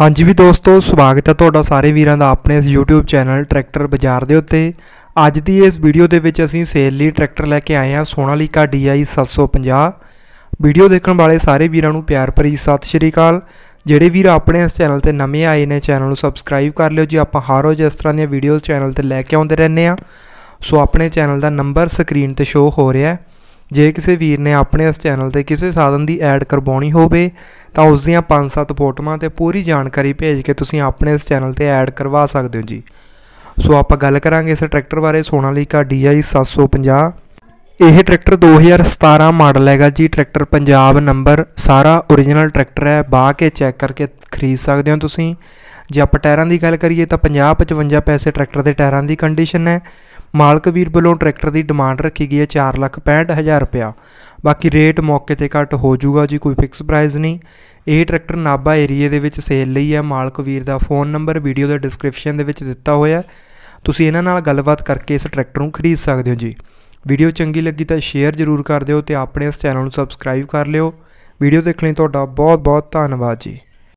ਹਾਂਜੀ ਵੀ ਦੋਸਤੋ ਸਵਾਗਤ ਹੈ ਤੁਹਾਡਾ ਸਾਰੇ ਵੀਰਾਂ ਦਾ ਆਪਣੇ ਇਸ YouTube ਚੈਨਲ ਟਰੈਕਟਰ ਬਾਜ਼ਾਰ ਦੇ ਉੱਤੇ ਅੱਜ ਦੀ ਇਸ ਵੀਡੀਓ ਦੇ ਵਿੱਚ ਅਸੀਂ ਸੇਲ ਲਈ ਟਰੈਕਟਰ ਲੈ ਕੇ ਆਏ ਹਾਂ ਸੋਨਾਲੀਕਾ DI 750 ਵੀਡੀਓ ਦੇਖਣ ਵਾਲੇ ਸਾਰੇ ਵੀਰਾਂ ਨੂੰ ਪਿਆਰ ਭਰੀ ਸਤਿ ਸ਼੍ਰੀ ਅਕਾਲ ਜਿਹੜੇ ਵੀਰ ਆਪਣੇ ਇਸ ਚੈਨਲ ਤੇ ਨਵੇਂ ਆਏ ਨੇ ਚੈਨਲ ਨੂੰ ਸਬਸਕ੍ਰਾਈਬ ਕਰ ਲਿਓ ਜੀ ਆਪਾਂ ਹਰ ਰੋਜ਼ ਇਸ ਤਰ੍ਹਾਂ ਦੀਆਂ ਵੀਡੀਓਜ਼ ਚੈਨਲ ਤੇ ਲੈ ਕੇ ਆਉਂਦੇ ਰਹਿੰਦੇ ਆ ਸੋ ਆਪਣੇ ਚੈਨਲ ਦਾ ਨੰਬਰ ਸਕਰੀਨ ਤੇ ਸ਼ੋ ਹੋ ਰਿਹਾ ਹੈ ਜੇ ਕਿਸੇ ਵੀਰ ਨੇ ਆਪਣੇ ਇਸ ਚੈਨਲ ਤੇ ਕਿਸੇ ਸਾਧਨ ਦੀ ਐਡ ਕਰਵਾਉਣੀ ਹੋਵੇ ਤਾਂ ਉਸ ਦੀਆਂ 5-7 ਫੋਟੋਆਂ ਤੇ ਪੂਰੀ ਜਾਣਕਾਰੀ ਭੇਜ ਕੇ ਤੁਸੀਂ ਆਪਣੇ ਇਸ ਚੈਨਲ ਤੇ ਐਡ ਕਰਵਾ ਸਕਦੇ ਹੋ ਜੀ ਸੋ ਆਪਾਂ ਗੱਲ ਕਰਾਂਗੇ ਇਸ ਟਰੈਕਟਰ ਬਾਰੇ ਸੋਨਾਲੀਕਾ DI 750 ਇਹ ਟਰੈਕਟਰ 2017 ਮਾਡਲ ਹੈਗਾ ਜੀ ਟਰੈਕਟਰ ਪੰਜਾਬ ਨੰਬਰ ਸਾਰਾ origignal ਟਰੈਕਟਰ ਹੈ ਬਾਹ ਕੇ ਚੈੱਕ ਕਰਕੇ ਖਰੀਦ ਸਕਦੇ ਹੋ ਤੁਸੀਂ ਜੇ ਆਪਾਂ ਟਾਇਰਾਂ ਦੀ ਗੱਲ ਕਰੀਏ ਤਾਂ 50 55 ਪੈਸੇ ਟਰੈਕਟਰ ਦੇ ਟਾਇਰਾਂ ਦੀ ਕੰਡੀਸ਼ਨ ਹੈ ਮਾਲਕ ਵੀਰ ਵੱਲੋਂ ਟਰੈਕਟਰ ਦੀ ਡਿਮਾਂਡ ਰੱਖੀ ਗਈ ਹੈ 465000 ਰੁਪਿਆ ਬਾਕੀ ਰੇਟ ਮੌਕੇ ਤੇ ਘੱਟ ਹੋ ਜਾਊਗਾ ਜੀ ਕੋਈ ਫਿਕਸ ਪ੍ਰਾਈਸ ਨਹੀਂ ਇਹ ਟਰੈਕਟਰ ਨਾਬਾ ਏਰੀਆ ਦੇ ਵਿੱਚ ਸੇਲ ਲਈ ਹੈ ਮਾਲਕ ਵੀਰ ਦਾ ਫੋਨ ਨੰਬਰ ਵੀਡੀਓ ਦੇ ਡਿਸਕ੍ਰਿਪਸ਼ਨ ਦੇ ਵਿੱਚ ਦਿੱਤਾ ਹੋਇਆ ਤੁਸੀਂ ਇਹਨਾਂ ਨਾਲ ਗੱਲਬਾਤ ਕਰਕੇ ਇਸ ਟਰੈਕਟਰ ਨੂੰ ਖਰੀਦ ਸਕਦੇ ਹੋ ਜੀ ਵੀਡੀਓ ਚੰਗੀ ਲੱਗੀ ਤਾਂ ਸ਼ੇਅਰ ਜ਼ਰੂਰ ਕਰ ਦਿਓ ਤੇ ਆਪਣੇ ਇਸ ਚੈਨਲ ਨੂੰ ਸਬਸਕ੍ਰਾਈਬ ਕਰ ਲਿਓ ਵੀਡੀਓ ਦੇਖਣ ਲਈ ਤੁਹਾਡਾ ਬਹੁਤ ਬਹੁਤ ਧੰਨਵਾਦ ਜੀ